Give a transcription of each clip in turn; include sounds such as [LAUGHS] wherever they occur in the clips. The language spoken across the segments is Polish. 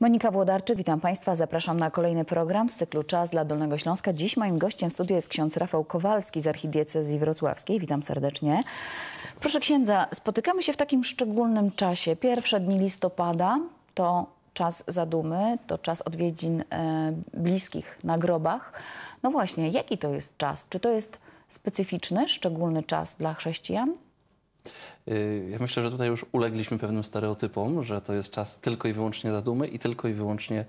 Monika Włodarczyk, witam Państwa. Zapraszam na kolejny program z cyklu Czas dla Dolnego Śląska. Dziś moim gościem w studiu jest ksiądz Rafał Kowalski z archidiecezji wrocławskiej. Witam serdecznie. Proszę księdza, spotykamy się w takim szczególnym czasie. Pierwsze dni listopada to czas zadumy, to czas odwiedzin e, bliskich na grobach. No właśnie, jaki to jest czas? Czy to jest specyficzny, szczególny czas dla chrześcijan? Y, ja myślę, że tutaj już ulegliśmy pewnym stereotypom, że to jest czas tylko i wyłącznie zadumy i tylko i wyłącznie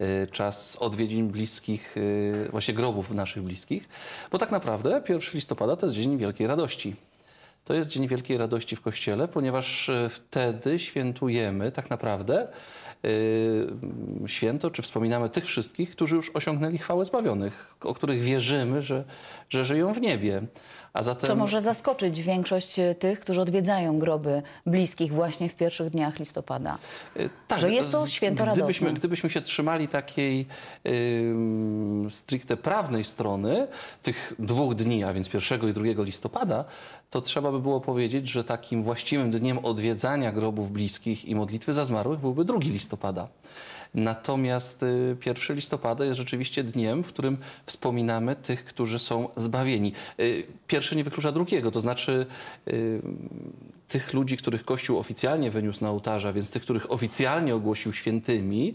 y, czas odwiedzin bliskich, y, właśnie grobów naszych bliskich, bo tak naprawdę 1 listopada to jest Dzień Wielkiej Radości. To jest Dzień Wielkiej Radości w Kościele, ponieważ wtedy świętujemy tak naprawdę Y, święto, czy wspominamy tych wszystkich, którzy już osiągnęli chwałę zbawionych, o których wierzymy, że, że żyją w niebie. A zatem... Co może zaskoczyć większość y, tych, którzy odwiedzają groby bliskich właśnie w pierwszych dniach listopada. Y, tak, że jest to święto radosne. Gdybyśmy, gdybyśmy się trzymali takiej yy, stricte prawnej strony tych dwóch dni, a więc 1 i 2 listopada, to trzeba by było powiedzieć, że takim właściwym dniem odwiedzania grobów bliskich i modlitwy za zmarłych byłby 2 listopada. Natomiast 1 y, listopada jest rzeczywiście dniem, w którym wspominamy tych, którzy są zbawieni. Y, pierwszy nie wyklucza drugiego, to znaczy y, tych ludzi, których Kościół oficjalnie wyniósł na ołtarza, więc tych, których oficjalnie ogłosił świętymi,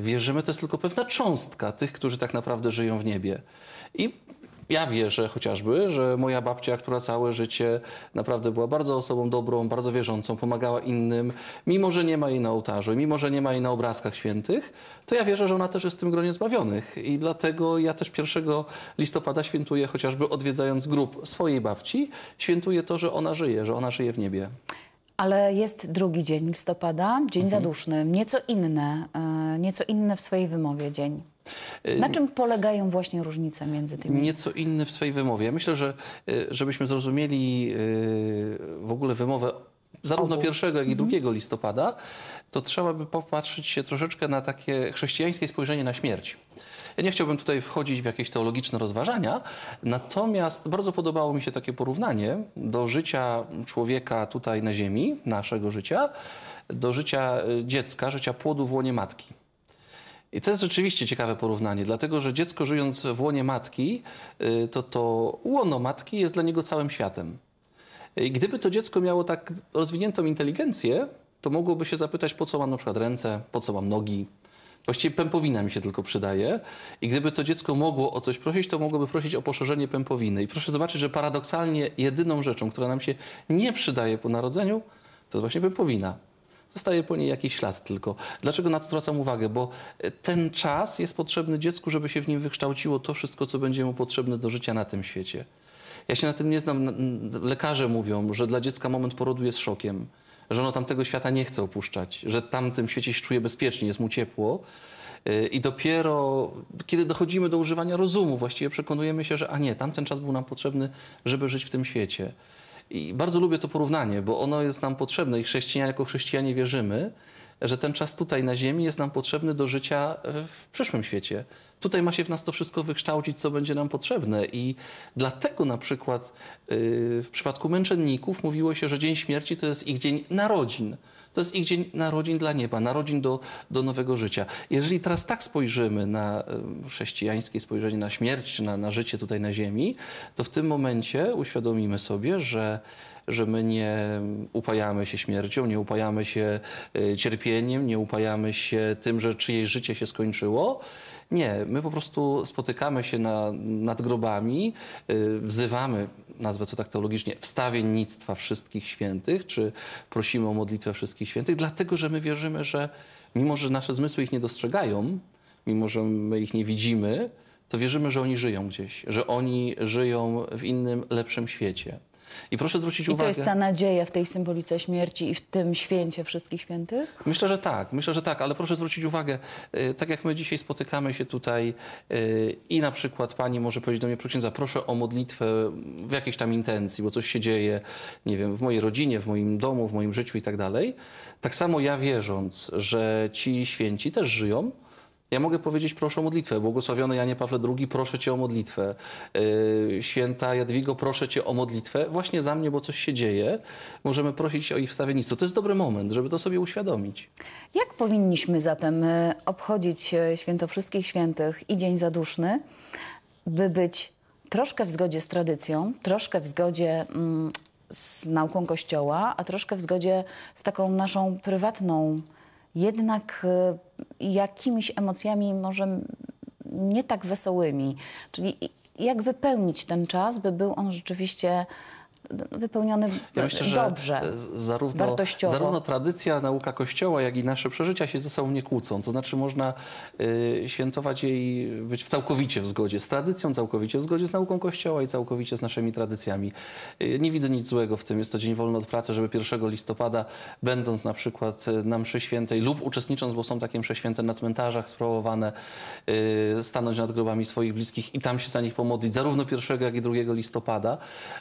wierzymy, to jest tylko pewna cząstka tych, którzy tak naprawdę żyją w niebie. I ja wierzę chociażby, że moja babcia, która całe życie naprawdę była bardzo osobą dobrą, bardzo wierzącą, pomagała innym, mimo że nie ma jej na ołtarzu, mimo że nie ma jej na obrazkach świętych, to ja wierzę, że ona też jest w tym gronie zbawionych. I dlatego ja też 1 listopada świętuję, chociażby odwiedzając grób swojej babci, świętuję to, że ona żyje, że ona żyje w niebie. Ale jest drugi dzień listopada, dzień mhm. zaduszny, nieco inny, e, nieco inny w swojej wymowie dzień. Y, na czym polegają właśnie różnice między tymi? Nieco inny w swojej wymowie. Myślę, że y, żebyśmy zrozumieli y, w ogóle wymowę zarówno 1, jak i 2 mhm. listopada, to trzeba by popatrzeć się troszeczkę na takie chrześcijańskie spojrzenie na śmierć. Ja nie chciałbym tutaj wchodzić w jakieś teologiczne rozważania, natomiast bardzo podobało mi się takie porównanie do życia człowieka tutaj na ziemi, naszego życia, do życia dziecka, życia płodu w łonie matki. I to jest rzeczywiście ciekawe porównanie, dlatego że dziecko żyjąc w łonie matki, y, to to łono matki jest dla niego całym światem. I gdyby to dziecko miało tak rozwiniętą inteligencję, to mogłoby się zapytać, po co mam na przykład ręce, po co mam nogi. Właściwie pępowina mi się tylko przydaje. I gdyby to dziecko mogło o coś prosić, to mogłoby prosić o poszerzenie pępowiny. I proszę zobaczyć, że paradoksalnie jedyną rzeczą, która nam się nie przydaje po narodzeniu, to jest właśnie pępowina zostaje po niej jakiś ślad tylko. Dlaczego na to zwracam uwagę? Bo e, ten czas jest potrzebny dziecku, żeby się w nim wykształciło to wszystko, co będzie mu potrzebne do życia na tym świecie. Ja się na tym nie znam. Lekarze mówią, że dla dziecka moment porodu jest szokiem, że ono tamtego świata nie chce opuszczać, że tamtym świecie się czuje bezpiecznie, jest mu ciepło. E, I dopiero kiedy dochodzimy do używania rozumu, właściwie przekonujemy się, że a nie, tamten czas był nam potrzebny, żeby żyć w tym świecie. I bardzo lubię to porównanie, bo ono jest nam potrzebne i chrześcijanie jako chrześcijanie wierzymy, że ten czas tutaj na ziemi jest nam potrzebny do życia w przyszłym świecie. Tutaj ma się w nas to wszystko wykształcić, co będzie nam potrzebne i dlatego na przykład y, w przypadku męczenników mówiło się, że Dzień Śmierci to jest ich dzień narodzin. To jest ich dzień narodzin dla nieba, narodzin do, do nowego życia. Jeżeli teraz tak spojrzymy na y, chrześcijańskie spojrzenie na śmierć, na, na życie tutaj na ziemi, to w tym momencie uświadomimy sobie, że że my nie upajamy się śmiercią, nie upajamy się y, cierpieniem, nie upajamy się tym, że czyjeś życie się skończyło, nie, my po prostu spotykamy się na, nad grobami, y, wzywamy, nazwę to tak teologicznie, wstawiennictwa wszystkich świętych, czy prosimy o modlitwę wszystkich świętych, dlatego że my wierzymy, że mimo, że nasze zmysły ich nie dostrzegają, mimo, że my ich nie widzimy, to wierzymy, że oni żyją gdzieś, że oni żyją w innym, lepszym świecie. I proszę zwrócić I uwagę... I to jest ta nadzieja w tej symbolice śmierci i w tym święcie wszystkich świętych? Myślę, że tak. Myślę, że tak, ale proszę zwrócić uwagę, y, tak jak my dzisiaj spotykamy się tutaj y, i na przykład pani może powiedzieć do mnie, proszę księdza, proszę o modlitwę w jakiejś tam intencji, bo coś się dzieje, nie wiem, w mojej rodzinie, w moim domu, w moim życiu i tak dalej. Tak samo ja wierząc, że ci święci też żyją, ja mogę powiedzieć, proszę o modlitwę. Błogosławiony Janie Pawle II, proszę Cię o modlitwę. Y, święta Jadwigo, proszę Cię o modlitwę. Właśnie za mnie, bo coś się dzieje. Możemy prosić o ich wstawiennictwo. To jest dobry moment, żeby to sobie uświadomić. Jak powinniśmy zatem y, obchodzić y, Święto Wszystkich Świętych i Dzień Zaduszny, by być troszkę w zgodzie z tradycją, troszkę w zgodzie mm, z nauką Kościoła, a troszkę w zgodzie z taką naszą prywatną jednak y, jakimiś emocjami może nie tak wesołymi. Czyli jak wypełnić ten czas, by był on rzeczywiście wypełniony ja myślę, że dobrze, zarówno, wartościowo. Zarówno tradycja, nauka Kościoła, jak i nasze przeżycia się ze sobą nie kłócą. To znaczy można y, świętować jej, być w całkowicie w zgodzie z tradycją, całkowicie w zgodzie z nauką Kościoła i całkowicie z naszymi tradycjami. Y, nie widzę nic złego w tym. Jest to dzień wolny od pracy, żeby 1 listopada, będąc na przykład y, na mszy świętej lub uczestnicząc, bo są takie msze święte na cmentarzach sprawowane, y, stanąć nad grobami swoich bliskich i tam się za nich pomodlić, zarówno 1 jak i 2 listopada,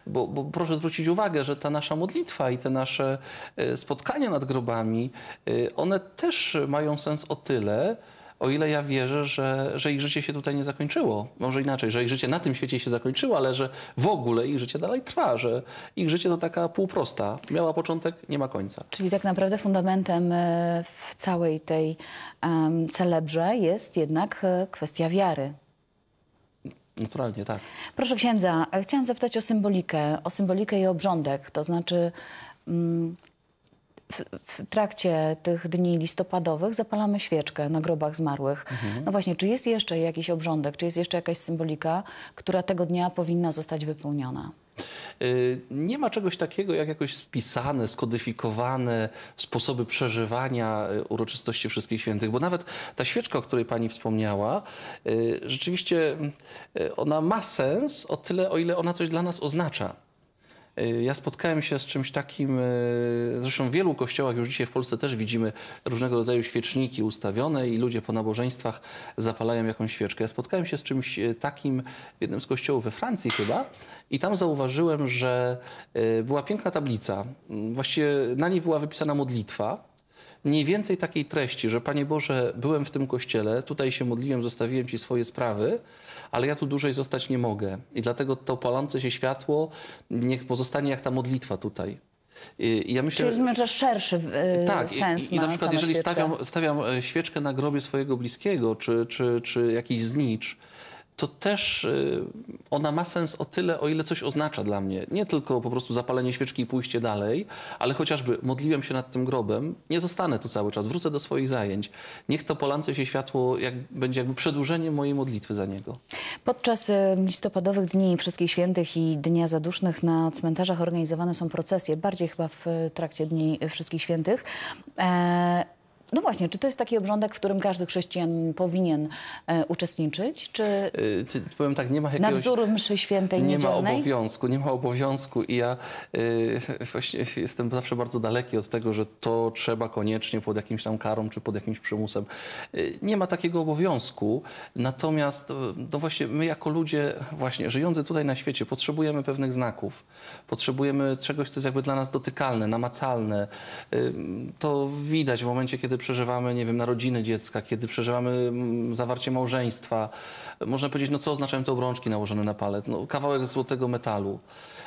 bo, bo proszę zwrócić uwagę, że ta nasza modlitwa i te nasze e, spotkania nad grobami, e, one też mają sens o tyle, o ile ja wierzę, że, że ich życie się tutaj nie zakończyło. Może inaczej, że ich życie na tym świecie się zakończyło, ale że w ogóle ich życie dalej trwa, że ich życie to taka półprosta. Miała początek, nie ma końca. Czyli tak naprawdę fundamentem e, w całej tej um, celebrze jest jednak kwestia wiary. Naturalnie, tak. Proszę księdza, e, chciałam zapytać o symbolikę, o symbolikę i obrządek, to znaczy mm, w, w trakcie tych dni listopadowych zapalamy świeczkę na grobach zmarłych. Mhm. No właśnie, czy jest jeszcze jakiś obrządek, czy jest jeszcze jakaś symbolika, która tego dnia powinna zostać wypełniona? Y, nie ma czegoś takiego jak jakoś spisane, skodyfikowane sposoby przeżywania y, uroczystości Wszystkich Świętych, bo nawet ta świeczka, o której pani wspomniała, y, rzeczywiście ona ma sens o tyle, o ile ona coś dla nas oznacza. Y, ja spotkałem się z czymś takim, y, zresztą w wielu kościołach już dzisiaj w Polsce też widzimy różnego rodzaju świeczniki ustawione i ludzie po nabożeństwach zapalają jakąś świeczkę. Ja spotkałem się z czymś y, takim w jednym z kościołów we Francji chyba i tam zauważyłem, że była piękna tablica. Mm, właściwie na niej była wypisana modlitwa mniej więcej takiej treści, że Panie Boże, byłem w tym kościele, tutaj się modliłem, zostawiłem Ci swoje sprawy, ale ja tu dłużej zostać nie mogę. I dlatego to palące się światło niech pozostanie jak ta modlitwa tutaj. I ja myślę, Czyli że szerszy yy, tak, sens i, i na przykład jeżeli stawiam, stawiam e, świeczkę na grobie swojego bliskiego, czy, czy, czy jakiś znicz, to też y, ona ma sens o tyle, o ile coś oznacza dla mnie. Nie tylko po prostu zapalenie świeczki i pójście dalej, ale chociażby modliłem się nad tym grobem, nie zostanę tu cały czas, wrócę do swoich zajęć. Niech to polance się światło jak, będzie jakby przedłużeniem mojej modlitwy za niego. Podczas y, listopadowych dni Wszystkich Świętych i Dnia Zadusznych na cmentarzach organizowane są procesje, bardziej chyba w y, trakcie Dni Wszystkich Świętych. E, no właśnie, czy to jest taki obrządek, w którym każdy chrześcijan powinien e, uczestniczyć? Czy e, powiem tak, nie ma jakiegoś... Na wzór mszy świętej Nie ma obowiązku, nie ma obowiązku i ja e, [LAUGHS] właśnie jestem zawsze bardzo daleki od tego, że to trzeba koniecznie pod jakimś tam karą czy pod jakimś przymusem. E, nie ma takiego obowiązku, natomiast e, no właśnie my jako ludzie właśnie żyjący tutaj na świecie potrzebujemy pewnych znaków, potrzebujemy czegoś, co jest jakby dla nas dotykalne, namacalne. E, to widać w momencie, kiedy przeżywamy, nie wiem, narodziny dziecka, kiedy przeżywamy mm, zawarcie małżeństwa, można powiedzieć, no co oznaczają te obrączki nałożone na palec? No, kawałek złotego metalu.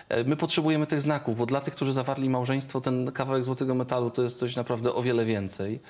E, my potrzebujemy tych znaków, bo dla tych, którzy zawarli małżeństwo, ten kawałek złotego metalu to jest coś naprawdę o wiele więcej.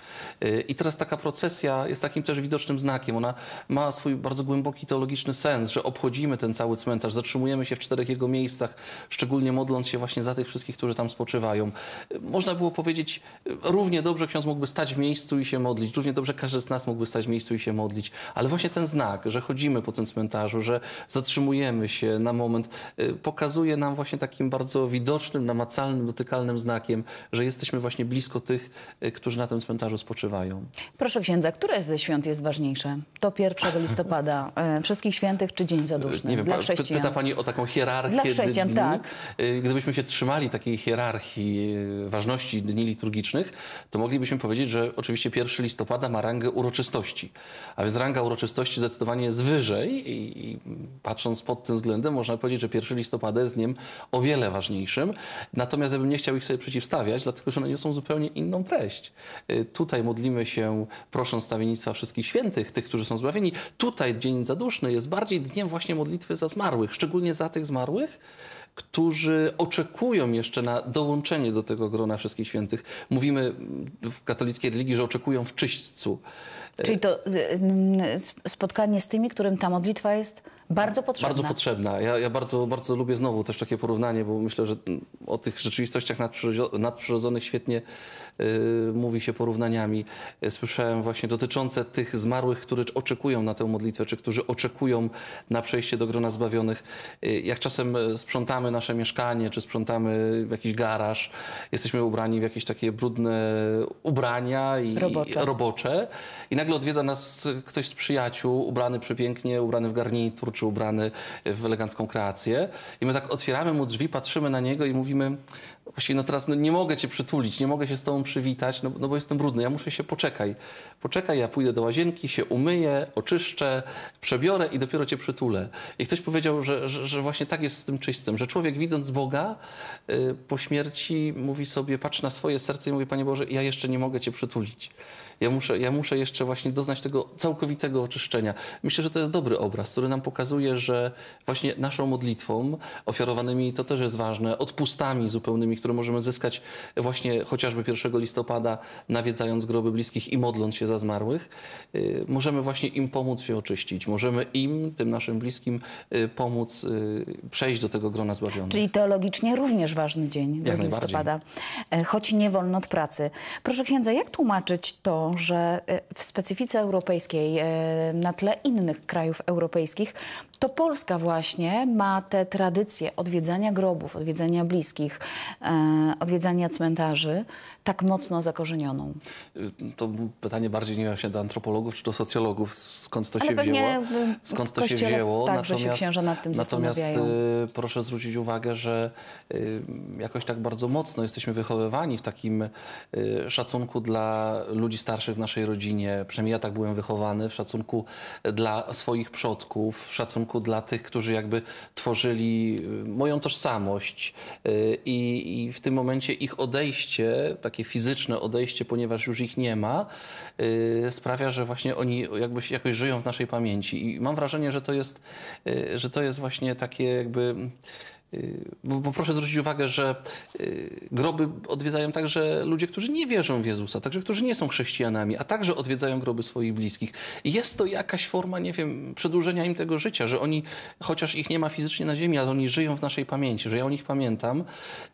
E, I teraz taka procesja jest takim też widocznym znakiem. Ona ma swój bardzo głęboki teologiczny sens, że obchodzimy ten cały cmentarz, zatrzymujemy się w czterech jego miejscach, szczególnie modląc się właśnie za tych wszystkich, którzy tam spoczywają. E, można było powiedzieć, równie dobrze ksiądz mógłby stać w miejscu, miejscu i się modlić. Równie dobrze każdy z nas mógłby stać w miejscu i się modlić. Ale właśnie ten znak, że chodzimy po tym cmentarzu, że zatrzymujemy się na moment, y, pokazuje nam właśnie takim bardzo widocznym, namacalnym, dotykalnym znakiem, że jesteśmy właśnie blisko tych, y, którzy na tym cmentarzu spoczywają. Proszę księdza, które ze świąt jest ważniejsze? To 1 listopada, e, Wszystkich Świętych czy Dzień Zaduszny? Nie wiem, dla chrześcijan. pyta pani o taką hierarchię Dla chrześcijan, dni. tak. Y, gdybyśmy się trzymali takiej hierarchii ważności dni liturgicznych, to moglibyśmy powiedzieć, że oczywiście 1 listopada ma rangę uroczystości, a więc ranga uroczystości zdecydowanie jest wyżej i, i patrząc pod tym względem można powiedzieć, że 1 listopada jest dniem o wiele ważniejszym. Natomiast ja bym nie chciał ich sobie przeciwstawiać, dlatego że one niosą zupełnie inną treść. Y, tutaj modlimy się prosząc stawienictwa wszystkich świętych, tych, którzy są zbawieni. Tutaj Dzień Zaduszny jest bardziej dniem właśnie modlitwy za zmarłych, szczególnie za tych zmarłych, którzy oczekują jeszcze na dołączenie do tego grona wszystkich świętych. Mówimy w katolickiej religii, że oczekują w czyśćcu. Y, Czyli to y, spotkanie z tymi, którym ta modlitwa jest bardzo potrzebna. Bardzo potrzebna. Ja, ja, bardzo, bardzo lubię znowu też takie porównanie, bo myślę, że o tych rzeczywistościach nadprzyrodzonych świetnie yy, mówi się porównaniami. Y, słyszałem właśnie dotyczące tych zmarłych, którzy oczekują na tę modlitwę, czy którzy oczekują na przejście do grona zbawionych. Yy, jak czasem sprzątamy nasze mieszkanie, czy sprzątamy jakiś garaż, jesteśmy ubrani w jakieś takie brudne ubrania i robocze. I nagle nagle odwiedza nas ktoś z przyjaciół, ubrany przepięknie, ubrany w garnitur, czy ubrany w elegancką kreację. I my tak otwieramy mu drzwi, patrzymy na niego i mówimy, właściwie no teraz no nie mogę cię przytulić, nie mogę się z tobą przywitać, no, no bo jestem brudny, ja muszę się poczekaj. Poczekaj, ja pójdę do łazienki, się umyję, oczyszczę, przebiorę i dopiero cię przytulę. I ktoś powiedział, że, że, że właśnie tak jest z tym czyśćcem, że człowiek widząc Boga yy, po śmierci mówi sobie, patrzy na swoje serce i mówi, Panie Boże, ja jeszcze nie mogę cię przytulić. Ja muszę, ja muszę jeszcze właśnie doznać tego całkowitego oczyszczenia. Myślę, że to jest dobry obraz, który nam pokazuje, że właśnie naszą modlitwą, ofiarowanymi, to też jest ważne, odpustami zupełnymi które możemy zyskać właśnie chociażby 1 listopada, nawiedzając groby bliskich i modląc się za zmarłych, y, możemy właśnie im pomóc się oczyścić. Możemy im, tym naszym bliskim, y, pomóc y, przejść do tego grona zbawionego. Czyli teologicznie również ważny dzień, 2 listopada, e, choć nie wolno od pracy. Proszę księdza, jak tłumaczyć to, że e, w specyfice europejskiej, e, na tle innych krajów europejskich, to Polska właśnie ma te tradycje odwiedzania grobów, odwiedzania bliskich, e, odwiedzania cmentarzy tak mocno zakorzenioną? Y, to pytanie bardziej nie się do antropologów czy do socjologów, skąd to Ale się wzięło. Skąd to się wzięło. natomiast się nad tym natomiast y, proszę zwrócić uwagę, że y, jakoś tak bardzo mocno jesteśmy wychowywani w takim y, szacunku dla ludzi starszych w naszej rodzinie. Przynajmniej ja tak byłem wychowany, w szacunku dla swoich przodków, w szacunku szacunku dla tych, którzy jakby tworzyli y, moją tożsamość y, i, i w tym momencie ich odejście, takie fizyczne odejście, ponieważ już ich nie ma, y, sprawia, że właśnie oni jakby jakoś żyją w naszej pamięci i mam wrażenie, że to jest, że to jest właśnie takie jakby bo, bo, proszę zwrócić uwagę, że y, groby odwiedzają także ludzie, którzy nie wierzą w Jezusa, także którzy nie są chrześcijanami, a także odwiedzają groby swoich bliskich. I jest to jakaś forma, nie wiem, przedłużenia im tego życia, że oni, chociaż ich nie ma fizycznie na ziemi, ale oni żyją w naszej pamięci, że ja o nich pamiętam.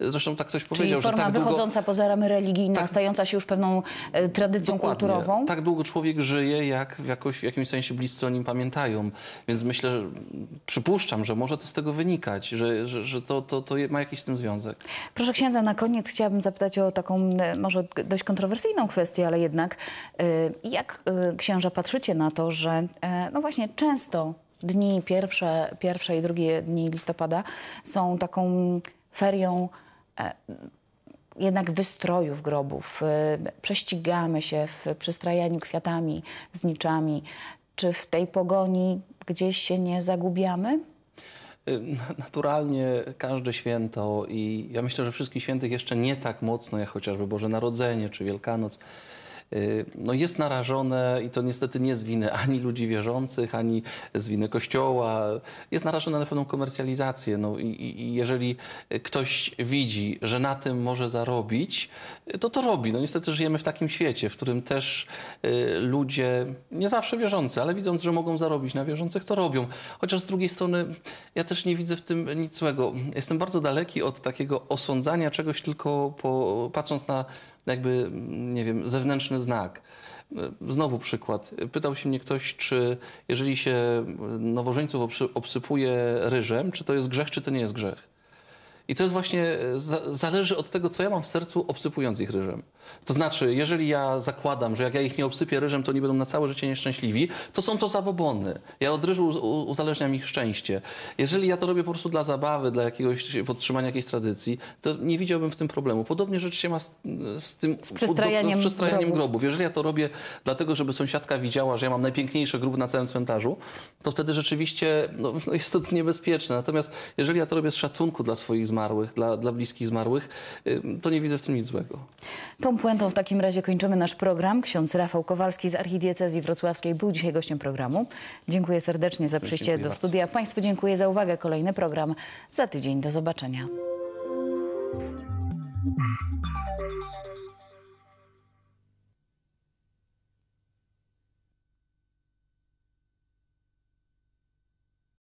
Zresztą tak ktoś powiedział, Czyli forma tak wychodząca długo, poza ramy religijne, tak, stająca się już pewną e, tradycją kulturową. Tak długo człowiek żyje, jak w, jakoś, w jakimś sensie bliscy o nim pamiętają. Więc myślę, że, przypuszczam, że może to z tego wynikać, że, że że to, to, to ma jakiś z tym związek. Proszę księdza, na koniec chciałabym zapytać o taką e, może dość kontrowersyjną kwestię, ale jednak e, jak e, księża patrzycie na to, że no właśnie często dni pierwsze, pierwsze i drugie dni listopada są taką ferią jednak wystrojów grobów. Prześcigamy się w przystrajaniu kwiatami, zniczami. Czy w tej pogoni gdzieś się nie zagubiamy? Y, naturalnie każde święto i ja myślę, że wszystkich świętych jeszcze nie tak mocno jak chociażby Boże Narodzenie czy Wielkanoc Y, no jest narażone i to niestety nie z winy ani ludzi wierzących, ani z winy Kościoła, jest narażone na pewną komercjalizację. No i, i jeżeli ktoś widzi, że na tym może zarobić, to to robi. No niestety żyjemy w takim świecie, w którym też y, ludzie, nie zawsze wierzący, ale widząc, że mogą zarobić na wierzących, to robią. Chociaż z drugiej strony ja też nie widzę w tym nic złego. Jestem bardzo daleki od takiego osądzania czegoś tylko po, patrząc na jakby, nie wiem, zewnętrzny znak. Znowu przykład. Pytał się mnie ktoś, czy jeżeli się nowożeńców obsypuje ryżem, czy to jest grzech, czy to nie jest grzech. I to jest właśnie, e, zależy od tego, co ja mam w sercu, obsypując ich ryżem. To znaczy, jeżeli ja zakładam, że jak ja ich nie obsypię ryżem, to oni będą na całe życie nieszczęśliwi, to są to zabobony. Ja od ryżu uzależniam ich szczęście. Jeżeli ja to robię po prostu dla zabawy, dla jakiegoś podtrzymania jakiejś tradycji, to nie widziałbym w tym problemu. Podobnie rzecz się ma z, z tym z przystrajaniem, z przystrajaniem grobów. grobów. Jeżeli ja to robię dlatego, żeby sąsiadka widziała, że ja mam najpiękniejsze gruby na całym cmentarzu, to wtedy rzeczywiście no, [LAUGHS] no, jest to niebezpieczne. Natomiast jeżeli ja to robię z szacunku dla swoich zmarłych, dla, dla bliskich zmarłych, y, to nie widzę w tym nic złego. Tą puentą w takim razie kończymy nasz program. Ksiądz Rafał Kowalski z Archidiecezji Wrocławskiej był dzisiaj gościem programu. Dziękuję serdecznie za przyjście do studia. Bardzo. Państwu dziękuję za uwagę. Kolejny program za tydzień. Do zobaczenia.